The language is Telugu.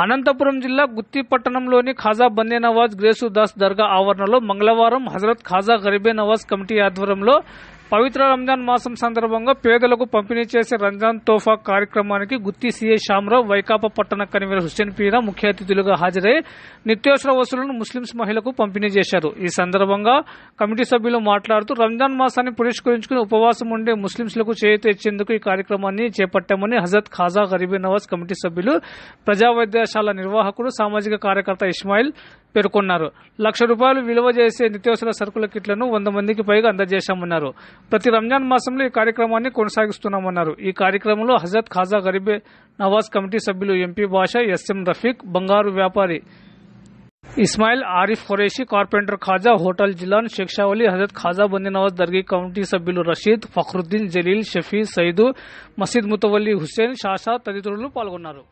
అనంతపురం జిల్లా గుత్తి పట్టణంలోని ఖాజా బన్నే నవాజ్ దాస్ దర్గా ఆవరణలో మంగళవారం హజరత్ ఖాజా గరిబే నవాజ్ కమిటీ ఆధ్వర్యంలో పవిత్ర రంజాన్ మాసం సందర్భంగా పేదలకు పంపిణీ చేసే రంజాన్ తోఫా కార్యక్రమానికి గుత్తి సీఏ శ్యామరావు వైకాపా పట్టణ కన్వీనర్ హుస్సేన్ పీరా ముఖ్య అతిథులుగా హాజరై నిత్యావసర వసూలను ముస్లింస్ మహిళలకు పంపిణీ చేశారు ఈ సందర్భంగా కమిటీ సభ్యులు మాట్లాడుతూ రంజాన్ మాసాన్ని పురస్కరించుకుని ఉపవాసం ఉండే ముస్లింలకు చేయూత ఇచ్చేందుకు ఈ కార్యక్రమాన్ని చేపట్టామని హజరత్ ఖాజా గరీబీ నవాజ్ కమిటీ సభ్యులు ప్రజా వైద్యశాల నిర్వాహకుడు సామాజిక కార్యకర్త ఇస్మాయిల్ పేర్కొన్నారు లక్ష రూపాయలు విలువ చేసే నిత్యావసర సరుకుల కిట్లను వంద మందికి పైగా అందజేశామన్నారు ప్రతి రంజాన్ మాసంలో ఈ కార్యక్రమాన్ని కొనసాగిస్తున్నామన్నారు ఈ కార్యక్రమంలో హజరత్ ఖాజా గరీబే నవాజ్ కమిటీ సభ్యులు ఎంపీ బాష ఎస్ఎం రఫీక్ బంగారు వ్యాపారి Ismail Arif Qureshi carpenter Khaja hotel Jilan Shikshavali Hazrat Khaja Bandi Nawaz దర్గీ committee సభ్యులు రషీద్ ఫఖ్రుద్దీన్ జలీల్ షఫీ సైదు మసీద్ ముతవల్లి హుస్సేన్ షాషా తదితరులు పాల్గొన్నారు